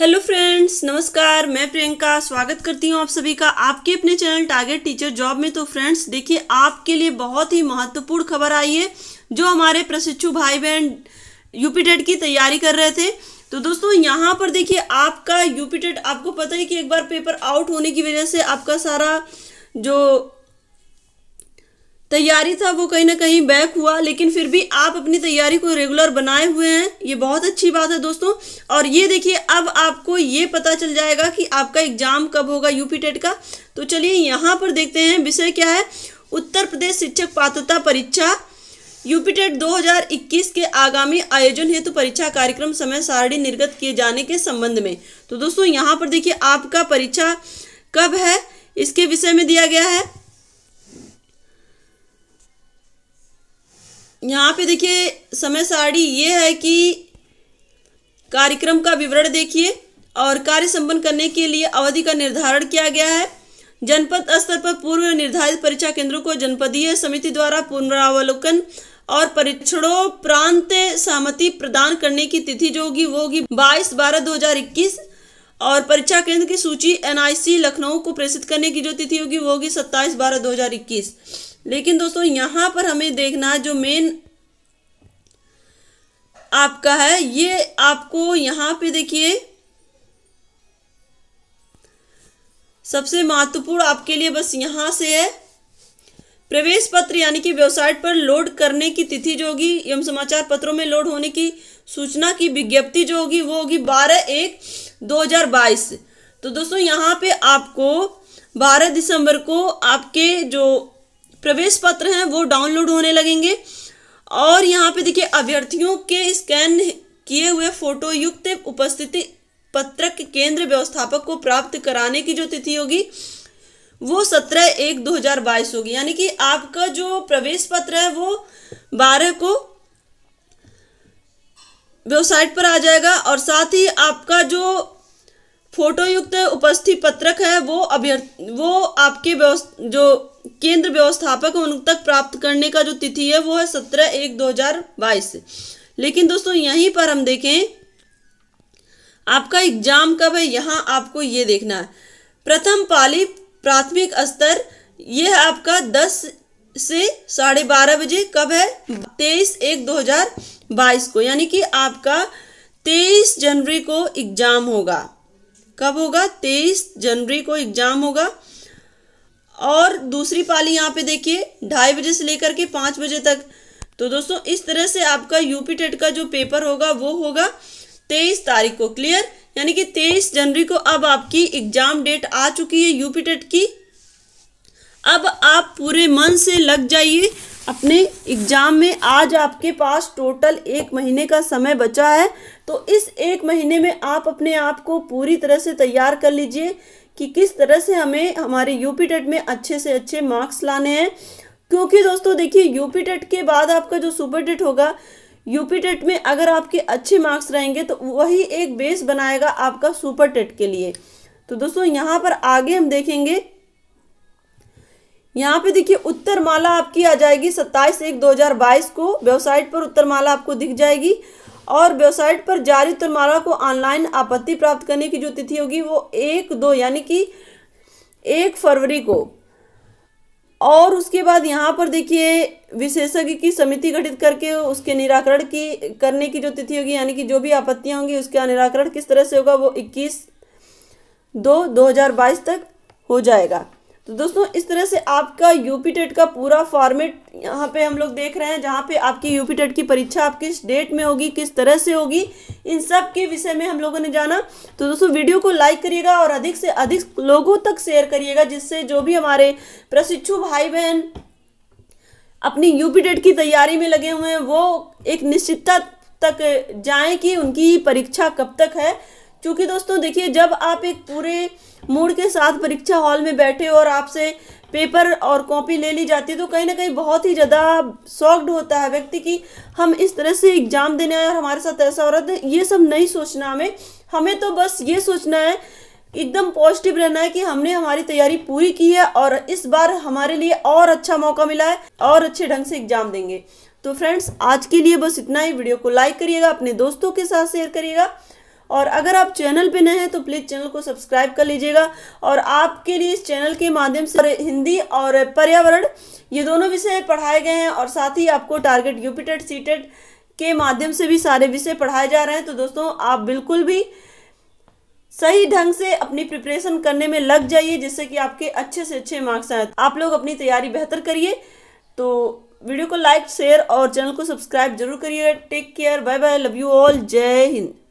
hello friends नमस्कार मैं प्रियंका स्वागत करती हूं आप सभी का आपके अपने चैनल टारगेट टीचर जॉब में तो फ्रेंड्स देखिए आपके लिए बहुत ही महत्वपूर्ण खबर आई है जो हमारे प्रशिक्षु भाई बहन यूपी टेट की तैयारी कर रहे थे तो दोस्तों यहाँ पर देखिए आपका यूपी टेट आपको पता है कि एक बार पेपर आउट होने की वजह से आपका सारा जो तैयारी था वो कहीं ना कहीं बैक हुआ लेकिन फिर भी आप अपनी तैयारी को रेगुलर बनाए हुए हैं ये बहुत अच्छी बात है दोस्तों और ये देखिए अब आपको ये पता चल जाएगा कि आपका एग्जाम कब होगा यूपी टेट का तो चलिए यहाँ पर देखते हैं विषय क्या है उत्तर प्रदेश शिक्षक पात्रता परीक्षा यूपी टेट दो के आगामी आयोजन हेतु परीक्षा कार्यक्रम समय सारणी निर्गत किए जाने के संबंध में तो दोस्तों यहाँ पर देखिए आपका परीक्षा कब है इसके विषय में दिया गया है यहाँ पे देखिए समय सारणी ये है कि कार्यक्रम का विवरण देखिए और कार्य संपन्न करने के लिए अवधि का निर्धारण किया गया है जनपद स्तर पर पूर्व निर्धारित परीक्षा केंद्रों को जनपदीय समिति द्वारा पुनरावलोकन और परीक्षणों प्रांत सहमति प्रदान करने की तिथि जो होगी वो होगी बाईस बारह दो हजार इक्कीस और परीक्षा केंद्र की सूची एनआईसी लखनऊ को प्रेषित करने की जो तिथि होगी वो होगी सत्ताईस बारह दो हजार इक्कीस लेकिन दोस्तों यहाँ पर हमें देखना जो मेन आपका है ये आपको यहाँ पे देखिए सबसे महत्वपूर्ण आपके लिए बस यहाँ से है प्रवेश पत्र यानी कि वेबसाइट पर लोड करने की तिथि जो होगी एवं समाचार पत्रों में लोड होने की सूचना की विज्ञप्ति जो होगी वो होगी बारह एक दो हजार बाईस तो दोस्तों यहाँ पे आपको बारह दिसंबर को आपके जो प्रवेश पत्र हैं वो डाउनलोड होने लगेंगे और यहाँ पे देखिए अभ्यर्थियों के स्कैन किए हुए फोटो युक्त उपस्थिति पत्रक के केंद्र व्यवस्थापक को प्राप्त कराने की जो तिथि होगी वो सत्रह एक दो हजार बाईस होगी यानी कि आपका जो प्रवेश पत्र है वो बारह को वेबसाइट पर आ जाएगा और साथ ही आपका जो फोटो युक्त उपस्थिति पत्रक है वो अभ्यर्थ वो आपके जो केंद्र व्यवस्थापक उन तक प्राप्त करने का जो तिथि है वो है सत्रह एक दो हजार बाईस लेकिन दोस्तों यहीं पर हम देखें आपका एग्जाम कब है यहाँ आपको ये देखना है प्रथम पाली प्राथमिक स्तर यह है आपका दस से साढ़े बारह बजे कब है तेईस एक दो हजार बाईस को यानी कि आपका तेईस जनवरी को एग्जाम होगा कब होगा तेईस जनवरी को एग्जाम होगा और दूसरी पाली यहाँ पे देखिए ढाई बजे से लेकर के पाँच बजे तक तो दोस्तों इस तरह से आपका यूपी टेट का जो पेपर होगा वो होगा तेईस तारीख को क्लियर यानी कि तेईस जनवरी को अब आपकी एग्जाम डेट आ चुकी है यूपी टेट की अब आप पूरे मन से लग जाइए अपने एग्जाम में आज आपके पास टोटल एक महीने का समय बचा है तो इस एक महीने में आप अपने आप को पूरी तरह से तैयार कर लीजिए कि किस तरह से हमें हमारे यूपी टेट में अच्छे से अच्छे मार्क्स लाने हैं क्योंकि दोस्तों देखिए यूपी टेट के बाद आपका जो सुपर टेट होगा यूपी टेट में अगर आपके अच्छे मार्क्स रहेंगे तो वही एक बेस बनाएगा आपका सुपर टेट के लिए तो दोस्तों यहाँ पर आगे हम देखेंगे यहाँ पे देखिए उत्तरमाला आपकी आ जाएगी सत्ताईस एक 2022 को वेबसाइट पर उत्तरमाला आपको दिख जाएगी और वेबसाइट पर जारी तुलमारा को ऑनलाइन आपत्ति प्राप्त करने की जो तिथि होगी वो एक दो यानी कि एक फरवरी को और उसके बाद यहाँ पर देखिए विशेषज्ञ की समिति गठित करके उसके निराकरण की करने की जो तिथि होगी यानी कि जो भी आपत्तियाँ होंगी उसका निराकरण किस तरह से होगा वो इक्कीस दो दो हजार बाईस तक हो जाएगा तो दोस्तों इस तरह से आपका यूपी टेट का पूरा फॉर्मेट यहाँ पे हम लोग देख रहे हैं जहाँ पे आपकी यूपी टेट की परीक्षा आप किस डेट में होगी किस तरह से होगी इन सब के विषय में हम लोगों ने जाना तो दोस्तों वीडियो को लाइक करिएगा और अधिक से अधिक लोगों तक शेयर करिएगा जिससे जो भी हमारे प्रशिक्षु भाई बहन अपनी यूपी टेट की तैयारी में लगे हुए हैं वो एक निश्चितता तक जाए कि उनकी परीक्षा कब तक है क्योंकि दोस्तों देखिए जब आप एक पूरे मूड के साथ परीक्षा हॉल में बैठे हो और आपसे पेपर और कॉपी ले ली जाती है तो कहीं ना कहीं बहुत ही ज़्यादा सॉक्ड होता है व्यक्ति की हम इस तरह से एग्ज़ाम देने आए और हमारे साथ ऐसा हो रहा था ये सब नहीं सोचना हमें हमें तो बस ये सोचना है एकदम पॉजिटिव रहना है कि हमने हमारी तैयारी पूरी की है और इस बार हमारे लिए और अच्छा मौका मिला है और अच्छे ढंग से एग्ज़ाम देंगे तो फ्रेंड्स आज के लिए बस इतना ही वीडियो को लाइक करिएगा अपने दोस्तों के साथ शेयर करिएगा और अगर आप चैनल पे नए हैं तो प्लीज़ चैनल को सब्सक्राइब कर लीजिएगा और आपके लिए इस चैनल के माध्यम से हिंदी और पर्यावरण ये दोनों विषय पढ़ाए गए हैं और साथ ही आपको टारगेट यूपीटेड सीटेड के माध्यम से भी सारे विषय पढ़ाए जा रहे हैं तो दोस्तों आप बिल्कुल भी सही ढंग से अपनी प्रिपरेशन करने में लग जाइए जिससे कि आपके अच्छे से अच्छे मार्क्स आए आप लोग अपनी तैयारी बेहतर करिए तो वीडियो को लाइक शेयर और चैनल को सब्सक्राइब जरूर करिए take care bye bye love you all जय हिंद